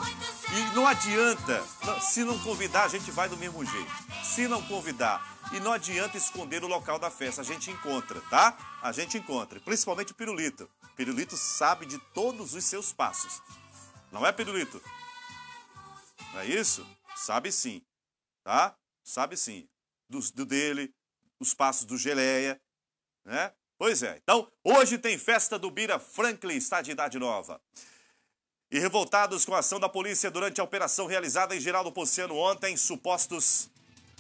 E não adianta, se não convidar, a gente vai do mesmo jeito. Se não convidar, e não adianta esconder o local da festa, a gente encontra, tá? A gente encontra, principalmente o Pirulito. O pirulito sabe de todos os seus passos. Não é, Pirulito? Não é isso? Sabe sim, tá? Sabe sim. Do, do dele, os passos do Geleia, né? Pois é, então hoje tem festa do Bira Franklin, está de idade nova. E revoltados com a ação da polícia durante a operação realizada em Geraldo Ponciano ontem, supostos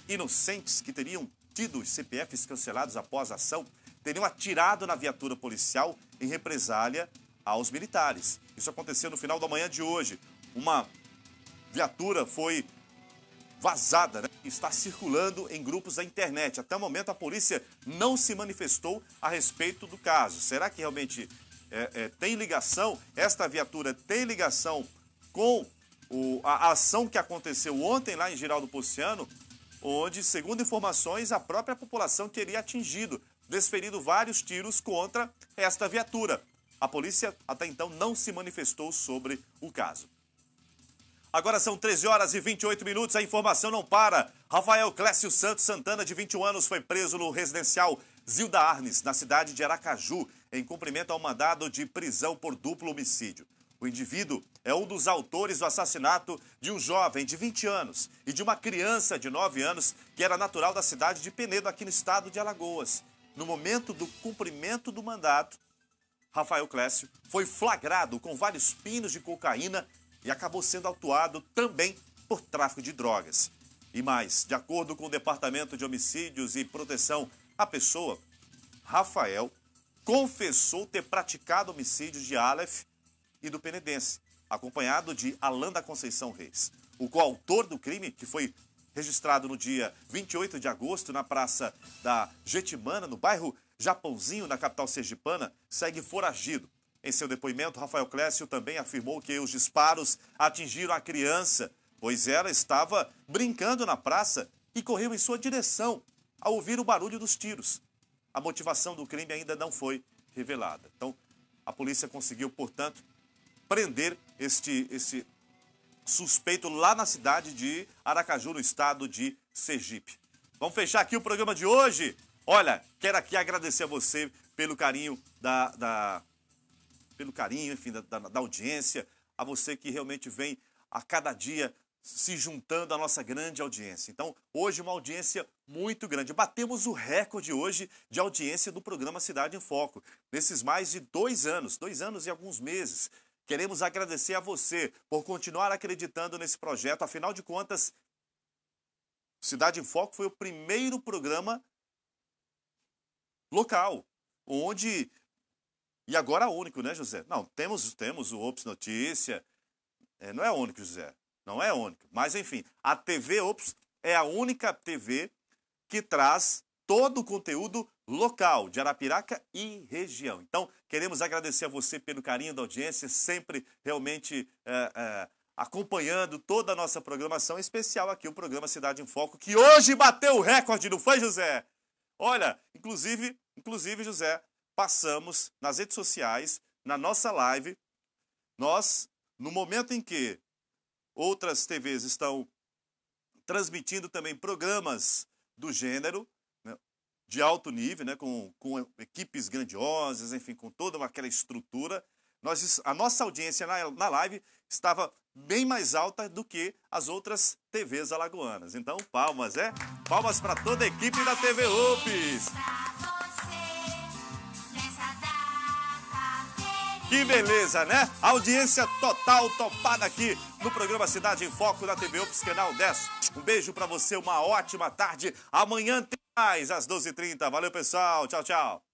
inocentes que teriam tido os CPFs cancelados após a ação teriam atirado na viatura policial em represália aos militares. Isso aconteceu no final da manhã de hoje. Uma viatura foi vazada, né? está circulando em grupos da internet. Até o momento a polícia não se manifestou a respeito do caso. Será que realmente é, é, tem ligação, esta viatura tem ligação com o, a ação que aconteceu ontem lá em Giraldo Ponciano, onde, segundo informações, a própria população teria atingido, desferido vários tiros contra esta viatura. A polícia até então não se manifestou sobre o caso. Agora são 13 horas e 28 minutos, a informação não para. Rafael Clécio Santos Santana, de 21 anos, foi preso no residencial Zilda Arnes, na cidade de Aracaju, em cumprimento ao mandado de prisão por duplo homicídio. O indivíduo é um dos autores do assassinato de um jovem de 20 anos e de uma criança de 9 anos que era natural da cidade de Penedo, aqui no estado de Alagoas. No momento do cumprimento do mandato, Rafael Clécio foi flagrado com vários pinos de cocaína e acabou sendo autuado também por tráfico de drogas. E mais, de acordo com o Departamento de Homicídios e Proteção a pessoa, Rafael, confessou ter praticado homicídio de Aleph e do Penedense, acompanhado de Alain da Conceição Reis. O coautor do crime, que foi registrado no dia 28 de agosto na praça da Getimana, no bairro Japãozinho, na capital sergipana, segue foragido. Em seu depoimento, Rafael Clécio também afirmou que os disparos atingiram a criança, pois ela estava brincando na praça e correu em sua direção, ao ouvir o barulho dos tiros. A motivação do crime ainda não foi revelada. Então, a polícia conseguiu, portanto, prender este, este suspeito lá na cidade de Aracaju, no estado de Sergipe. Vamos fechar aqui o programa de hoje. Olha, quero aqui agradecer a você pelo carinho da. da pelo carinho, enfim, da, da, da audiência, a você que realmente vem a cada dia se juntando à nossa grande audiência. Então, hoje uma audiência muito grande. Batemos o recorde hoje de audiência do programa Cidade em Foco. Nesses mais de dois anos, dois anos e alguns meses, queremos agradecer a você por continuar acreditando nesse projeto. Afinal de contas, Cidade em Foco foi o primeiro programa local, onde... E agora único, né, José? Não, temos, temos o Ops Notícia... É, não é único, José. Não é a única. Mas, enfim, a TV Ops é a única TV que traz todo o conteúdo local de Arapiraca e região. Então, queremos agradecer a você pelo carinho da audiência, sempre realmente é, é, acompanhando toda a nossa programação, em especial aqui o programa Cidade em Foco, que hoje bateu o recorde, não foi, José? Olha, inclusive, inclusive, José, passamos nas redes sociais, na nossa live, nós, no momento em que Outras TVs estão transmitindo também programas do gênero, né, de alto nível, né, com, com equipes grandiosas, enfim, com toda aquela estrutura. Nós, a nossa audiência na, na live estava bem mais alta do que as outras TVs alagoanas. Então, palmas, é? Palmas para toda a equipe da TV UPS. Que beleza, né? Audiência total topada aqui no programa Cidade em Foco da TV UPS, canal 10. Um beijo para você, uma ótima tarde. Amanhã tem mais às 12h30. Valeu, pessoal. Tchau, tchau.